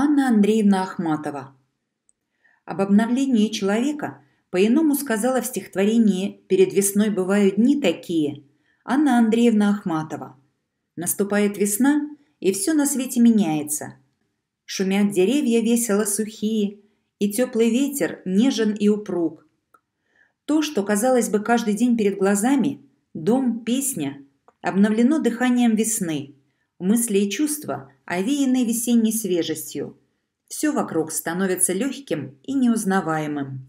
Анна Андреевна Ахматова. Об обновлении человека по-иному сказала в стихотворении «Перед весной бывают дни такие» Анна Андреевна Ахматова. Наступает весна, и все на свете меняется. Шумят деревья весело сухие, и теплый ветер нежен и упруг. То, что казалось бы каждый день перед глазами, дом, песня, обновлено дыханием весны – мысли и чувства, овеянные весенней свежестью. Все вокруг становится легким и неузнаваемым.